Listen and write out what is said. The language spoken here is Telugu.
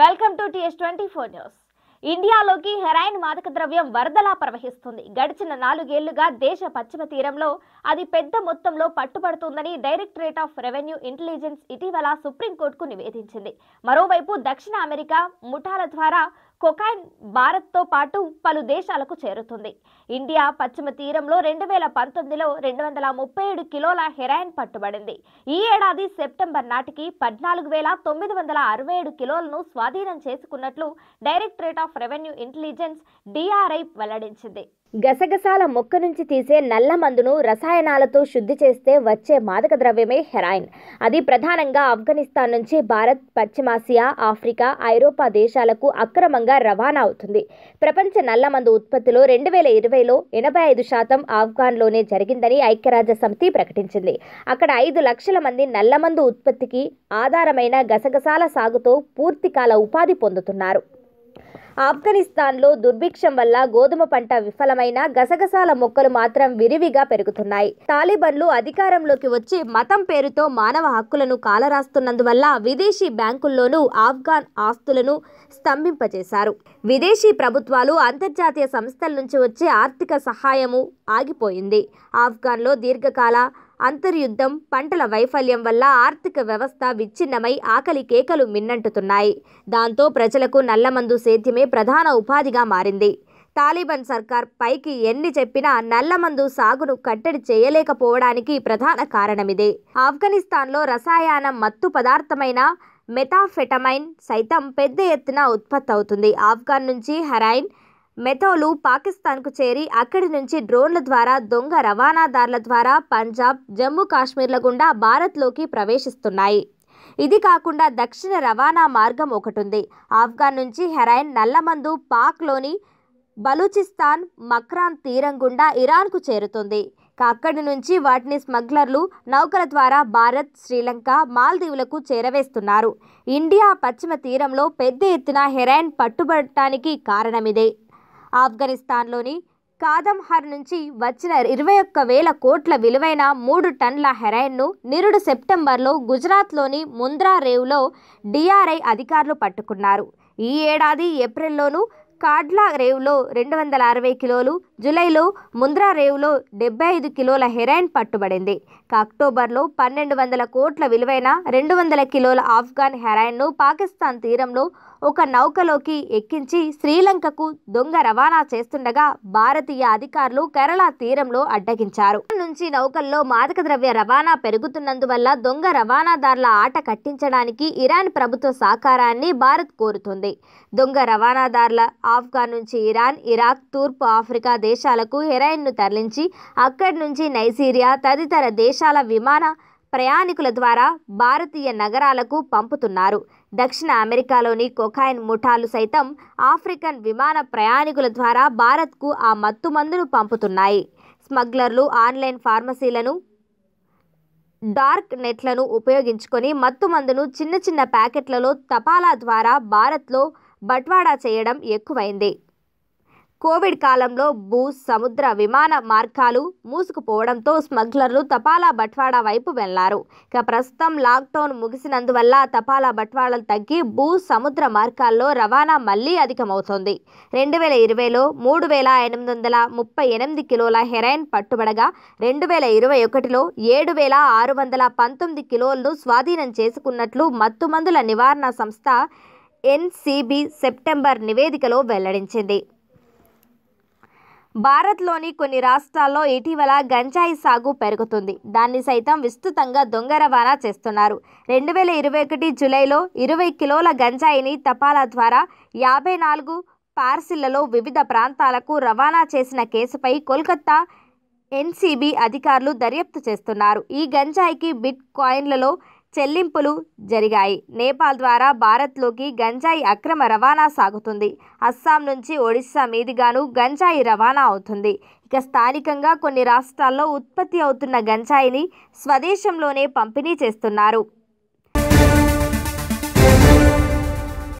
welcome to TS twenty four news ఇండియాలోకి హెరాయిన్ మాదక ద్రవ్యం వరదలా ప్రవహిస్తుంది గడిచిన నాలుగేళ్లుగా దేశ పశ్చిమ తీరంలో అది పెద్ద మొత్తంలో పట్టుబడుతుందని డైరెక్టరేట్ ఆఫ్ రెవెన్యూ ఇంటెలిజెన్స్ ఇటీవల సుప్రీంకోర్టుకు నివేదించింది మరోవైపు దక్షిణ అమెరికా ముఠాల ద్వారా కొకాయిన్ భారత్తో పాటు పలు దేశాలకు చేరుతుంది ఇండియా పశ్చిమ తీరంలో రెండు వేల పంతొమ్మిదిలో రెండు వందల ముప్పై ఏడు కిలోల హెరాయిన్ పట్టుబడింది ఈ ఏడాది సెప్టెంబర్ నాటికి పద్నాలుగు వేల తొమ్మిది వందల అరవై ఏడు కిలోలను స్వాధీనం చేసుకున్నట్లు directorate of revenue intelligence DRI వెల్లడించింది గసగసాల మొక్క నుంచి తీసే నల్ల మందును రసాయనాలతో శుద్ధి చేస్తే వచ్చే మాదక ద్రవ్యమే హెరాయిన్ అది ప్రధానంగా ఆఫ్ఘనిస్తాన్ నుంచి భారత్ పశ్చిమాసియా ఆఫ్రికా ఐరోపా దేశాలకు అక్రమంగా రవాణా అవుతుంది ప్రపంచ నల్ల మందు ఉత్పత్తిలో రెండు వేల ఇరవై సర్వేలో ఎనభై ఐదు శాతం ఆఫ్ఘాన్లోనే జరిగిందని ఐక్యరాజ్య సమితి ప్రకటించింది అక్కడ ఐదు లక్షల మంది నల్లమందు ఉత్పత్తికి ఆధారమైన గసగసాల సాగుతో పూర్తికాల ఉపాధి పొందుతున్నారు ఆఫ్ఘనిస్తాన్లో దుర్భిక్షం వల్ల గోధుమ పంట విఫలమైన గసగసాల మొక్కలు మాత్రం విరివిగా పెరుగుతున్నాయి తాలిబన్లు అధికారంలోకి వచ్చి మతం పేరుతో మానవ హక్కులను కాలరాస్తున్నందువల్ల విదేశీ బ్యాంకుల్లోనూ ఆఫ్ఘాన్ ఆస్తులను స్తంభింపజేశారు విదేశీ ప్రభుత్వాలు అంతర్జాతీయ సంస్థల నుంచి వచ్చే ఆర్థిక సహాయము ఆగిపోయింది ఆఫ్ఘాన్లో దీర్ఘకాల అంతర్యుద్ధం పంటల వైఫల్యం వల్ల ఆర్థిక వ్యవస్థ విచ్ఛిన్నమై ఆకలి కేకలు మిన్నంటుతున్నాయి దాంతో ప్రజలకు నల్లమందు సేద్యమే ప్రధాన ఉపాధిగా మారింది తాలిబాన్ సర్కార్ పైకి ఎన్ని చెప్పినా నల్లమందు సాగును కట్టడి చేయలేకపోవడానికి ప్రధాన కారణమిదే ఆఫ్ఘనిస్తాన్లో రసాయన మత్తు పదార్థమైన మెథాఫెటమైన్ సైతం పెద్ద ఎత్తున ఉత్పత్తి అవుతుంది ఆఫ్ఘాన్ నుంచి హెరాయిన్ మెథోలు పాకిస్తాన్కు చేరి అక్కడి నుంచి డ్రోన్ల ద్వారా దొంగ రవాణాదారుల ద్వారా పంజాబ్ జమ్మూ కాశ్మీర్ల గుండా భారత్లోకి ప్రవేశిస్తున్నాయి ఇది కాకుండా దక్షిణ రవాణా మార్గం ఒకటి ఉంది ఆఫ్ఘాన్ నుంచి హెరైన్ నల్లమందు పాక్లోని బలూచిస్తాన్ మక్రాన్ తీరం గుండా ఇరాన్కు చేరుతుంది అక్కడి నుంచి వాటిని స్మగ్లర్లు నౌకల ద్వారా భారత్ శ్రీలంక మాల్దీవులకు చేరవేస్తున్నారు ఇండియా పశ్చిమ తీరంలో పెద్ద ఎత్తున హెరాయిన్ పట్టుబడటానికి కారణమిదే ఆఫ్ఘనిస్తాన్లోని కాదంహార్ నుంచి వచ్చిన ఇరవై ఒక్క వేల కోట్ల విలువైన మూడు టన్ల హెరాయిన్ను నిరుడు సెప్టెంబర్లో గుజరాత్లోని ముంద్రా రేవులో డిఆర్ఐ అధికారులు పట్టుకున్నారు ఈ ఏడాది ఏప్రిల్లోనూ కాడ్లా రేవులో రెండు వందల అరవై కిలోలు జూలైలో ముంద్రా రేవులో డెబ్బై ఐదు కిలోల హెరాయిన్ పట్టుబడింది అక్టోబర్లో పన్నెండు వందల కోట్ల విలువైన రెండు వందల కిలోల ఆఫ్ఘాన్ హెరాయిన్ను పాకిస్తాన్ తీరంలో ఒక నౌకలోకి ఎక్కించి శ్రీలంకకు దొంగ రవాణా చేస్తుండగా భారతీయ అధికారులు కేరళ తీరంలో అడ్డగించారు నుంచి నౌకల్లో మాదక ద్రవ్య రవాణా పెరుగుతున్నందువల్ల దొంగ రవాణాదారుల ఆట కట్టించడానికి ఇరాన్ ప్రభుత్వ సహకారాన్ని భారత్ కోరుతుంది దొంగ రవాణాదారుల ఆఫ్ఘాన్ నుంచి ఇరాన్ ఇరాక్ తూర్పు ఆఫ్రికా దేశాలకు హెరాయిన్ను తరలించి అక్కడి నుంచి నైజీరియా తదితర దేశాల విమాన ప్రయాణికుల ద్వారా భారతీయ నగరాలకు పంపుతున్నారు దక్షిణ అమెరికాలోని కొకాయిన్ ముఠాలు సైతం ఆఫ్రికన్ విమాన ప్రయాణికుల ద్వారా భారత్కు ఆ మత్తుమందును పంపుతున్నాయి స్మగ్లర్లు ఆన్లైన్ ఫార్మసీలను డార్క్ నెట్లను ఉపయోగించుకొని మత్తుమందును చిన్న చిన్న ప్యాకెట్లలో తపాలా ద్వారా భారత్లో బట్వాడా చేయడం ఎక్కువైంది కోవిడ్ కాలంలో భూ సముద్ర విమాన మార్గాలు మూసుకుపోవడంతో స్మగ్లర్లు తపాలా బట్వాడా వైపు వెళ్లారు ఇక ప్రస్తుతం లాక్డౌన్ ముగిసినందువల్ల తపాలా బట్వాడలు తగ్గి భూ సముద్ర మార్గాల్లో రవాణా మళ్లీ అధికమవుతోంది రెండు వేల ఇరవైలో మూడు వేల ఎనిమిది వందల ముప్పై ఎనిమిది కిలోల హెరాయిన్ పట్టుబడగా రెండు వేల ఇరవై ఒకటిలో ఏడు వేల ఆరు వందల పంతొమ్మిది కిలోలను స్వాధీనం చేసుకున్నట్లు మత్తుమందుల నివారణ సంస్థ ఎన్సిబి సెప్టెంబర్ నివేదికలో వెల్లడించింది భారత్లోని కొన్ని రాష్ట్రాల్లో ఇటీవల గంజాయి సాగు పెరుగుతుంది దాన్ని సైతం విస్తృతంగా దొంగ రవాణా చేస్తున్నారు రెండు వేల ఇరవై ఒకటి జూలైలో ఇరవై కిలోల గంజాయిని తపాలా ద్వారా యాభై నాలుగు పార్సిళ్లలో వివిధ ప్రాంతాలకు రవాణా చేసిన కేసుపై కోల్కత్తా ఎన్సీబీ అధికారులు దర్యాప్తు చేస్తున్నారు ఈ గంజాయికి బిట్ కాయిన్లలో చెల్లింపులు జరిగాయి నేపాల్ ద్వారా భారత్లోకి గంజాయి అక్రమ రవాణా సాగుతుంది అస్సాం నుంచి ఒడిశా మీదుగాను గంజాయి రవాణా అవుతుంది ఇక స్థానికంగా కొన్ని రాష్ట్రాల్లో ఉత్పత్తి అవుతున్న గంజాయిని స్వదేశంలోనే పంపిణీ చేస్తున్నారు